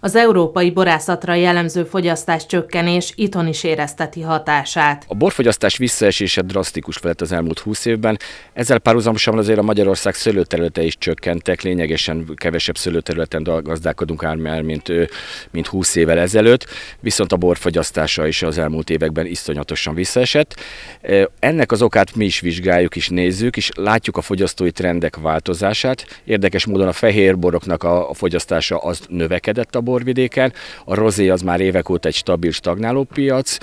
Az európai borászatra jellemző fogyasztás csökkenés itthon is érezteti hatását. A borfogyasztás visszaesése drasztikus felett az elmúlt 20 évben, ezzel párhuzamosan azért a Magyarország szőlőterülete is csökkentek, lényegesen kevesebb szőlőterületen gazdálkodunk már, mint, mint 20 évvel ezelőtt, viszont a borfogyasztása is az elmúlt években iszonyatosan visszaesett. Ennek az okát mi is vizsgáljuk és nézzük, és látjuk a fogyasztói trendek változását. Érdekes módon a fehér boroknak a fogyasztása az növekedett a borvidéken. A rozé az már évek óta egy stabil, stagnáló piac,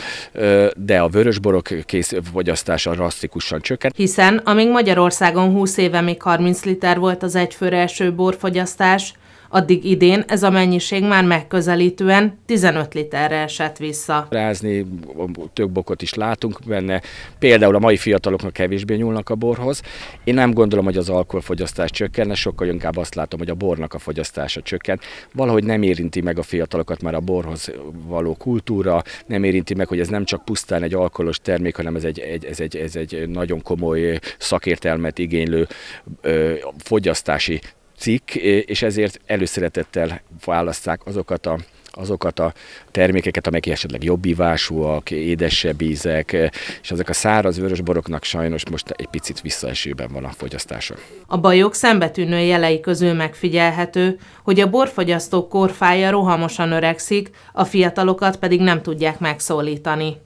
de a vörösborok kész fogyasztása drasztikusan csökkent. Hiszen amíg Magyarországon 20 éve még 30 liter volt az egyfőre eső borfogyasztás, Addig idén ez a mennyiség már megközelítően 15 literre esett vissza. Rázni több bokot is látunk benne, például a mai fiataloknak kevésbé nyúlnak a borhoz. Én nem gondolom, hogy az alkoholfogyasztás csökkenne, sokkal inkább azt látom, hogy a bornak a fogyasztása csökken. Valahogy nem érinti meg a fiatalokat már a borhoz való kultúra, nem érinti meg, hogy ez nem csak pusztán egy alkoholos termék, hanem ez egy, egy, ez egy, ez egy nagyon komoly szakértelmet igénylő ö, fogyasztási cikk, és ezért előszeretettel választák azokat a azokat a termékeket, amelyek esetleg jobb ivásúak, édesebb ízek, és ezek a száraz vörös boroknak sajnos most egy picit visszaesőben van a fogyasztása. A bajok szembetűnő jelei közül megfigyelhető, hogy a borfogyasztók korfája rohamosan öregszik, a fiatalokat pedig nem tudják megszólítani.